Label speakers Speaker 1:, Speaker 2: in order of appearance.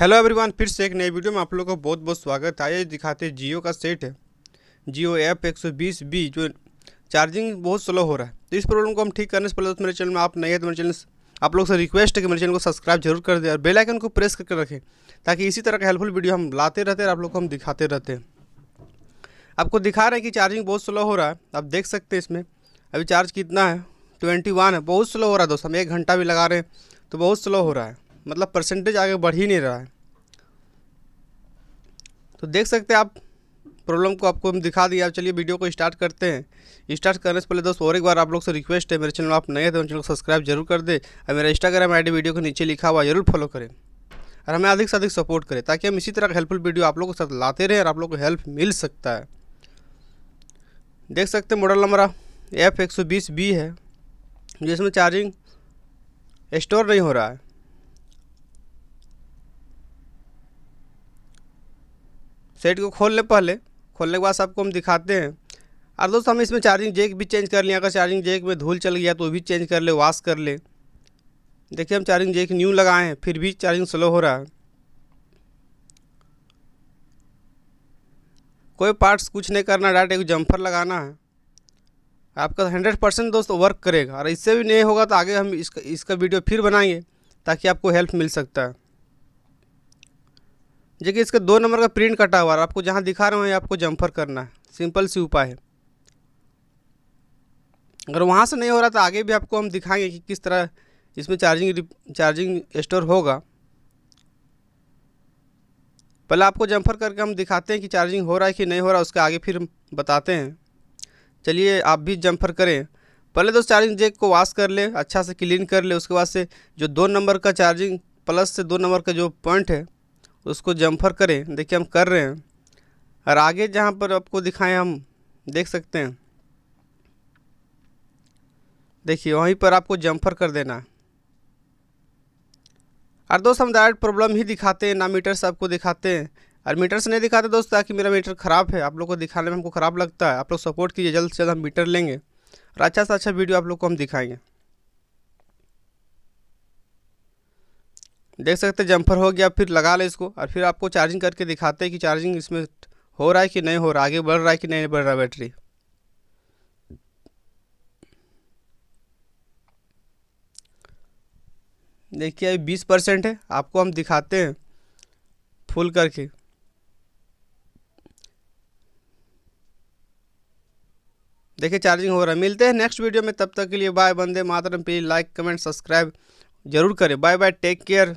Speaker 1: hello everyone फिर से एक नए वीडियो में आप लोगों का बहुत बहुत स्वागत है आइए दिखाते हैं जियो का सेट है जियो ऐप बी जो चार्जिंग बहुत स्लो हो रहा है तो इस प्रॉब्लम को हम ठीक करने से पहले तो मेरे चैनल में आप नए हैं तो मेरे चैनल आप लोग से रिक्वेस्ट है कि मेरे चैनल को सब्सक्राइब जरूर कर दें और बेलाइकन को प्रेस करके रखें ताकि इसी तरह का हेल्पफुल वीडियो हम लाते रहते हैं आप लोग को हम दिखाते रहते हैं आपको दिखा रहे हैं कि चार्जिंग बहुत स्लो हो रहा है आप देख सकते हैं इसमें अभी चार्ज कितना है ट्वेंटी वन है बहुत स्लो हो रहा है दोस्तों हम एक घंटा भी लगा रहे हैं तो बहुत स्लो हो रहा है मतलब परसेंटेज आगे बढ़ ही नहीं रहा है तो देख सकते हैं आप प्रॉब्लम को आपको हम दिखा दिया चलिए वीडियो को स्टार्ट करते हैं स्टार्ट करने से पहले दोस्तों और एक बार आप लोग से रिक्वेस्ट है मेरे चैनल आप नए थे उन तो चैनल को सब्सक्राइब जरूर कर दे और मेरा इंस्टाग्राम आई वीडियो को नीचे लिखा हुआ जरूर फॉलो करें और हमें अधिक से अधिक सपोर्ट करें ताकि हम इसी तरह का हेल्पफुल वीडियो आप लोगों के साथ लाते रहें और आप लोग को हेल्प मिल सकता है देख सकते हैं मॉडल हमारा एफ एक बी है जिसमें चार्जिंग स्टोर नहीं हो रहा है सेट को खोल लें पहले खोलने के बाद सबको हम दिखाते हैं और दोस्तों हम इसमें चार्जिंग जेक भी चेंज कर लें अगर चार्जिंग जेक में धूल चल गया तो भी चेंज कर ले वॉश कर ले देखिए हम चार्जिंग जेक न्यू लगाए हैं फिर भी चार्जिंग स्लो हो रहा है कोई पार्ट्स कुछ नहीं करना डायरेक्ट एक जम्फर लगाना है आपका हंड्रेड परसेंट दोस्त वर्क करेगा और इससे भी नहीं होगा तो आगे हम इसका इसका वीडियो फिर बनाएंगे ताकि आपको हेल्प मिल सकता है देखिए इसका दो नंबर का प्रिंट कटा हुआ है आपको जहाँ दिखा रहे हैं आपको जम्फर करना है सिंपल सी उपाय है अगर वहाँ से नहीं हो रहा तो आगे भी आपको हम दिखाएंगे कि किस तरह इसमें चार्जिंग चार्जिंग स्टोर होगा पहले आपको जम्फर करके हम दिखाते हैं कि चार्जिंग हो रहा है कि नहीं हो रहा उसके आगे फिर बताते हैं चलिए आप भी जम्फर करें पहले तो चार्जिंग जेक को वॉश कर ले अच्छा से क्लीन कर ले उसके बाद से जो दो नंबर का चार्जिंग प्लस से दो नंबर का जो पॉइंट है उसको जम्फर करें देखिए हम कर रहे हैं और आगे जहाँ पर आपको दिखाएं हम देख सकते हैं देखिए वहीं पर आपको जम्फर कर देना है और दोस्त हम डायरेक्ट प्रॉब्लम ही दिखाते हैं ना मीटर से आपको दिखाते हैं और मीटर से नहीं दिखाते दोस्त ताकि मेरा मीटर ख़राब है आप लोग को दिखाने में हमको ख़राब लगता है आप लोग सपोर्ट कीजिए जल्द से जल्द हम मीटर लेंगे और अच्छा से अच्छा वीडियो आप लोग को हम दिखाएंगे देख सकते हैं हो गया फिर लगा लें इसको और फिर आपको चार्जिंग करके दिखाते हैं कि चार्जिंग इसमें हो रहा है कि नहीं हो रहा आगे बढ़ रहा है कि नहीं बढ़ रहा बैटरी देखिए अभी बीस परसेंट है आपको हम दिखाते हैं फुल करके देखिए चार्जिंग हो रहा है मिलते हैं नेक्स्ट वीडियो में तब तक के लिए बाय बंदे मातरम प्लीज लाइक कमेंट सब्सक्राइब जरूर करें बाय बाय टेक केयर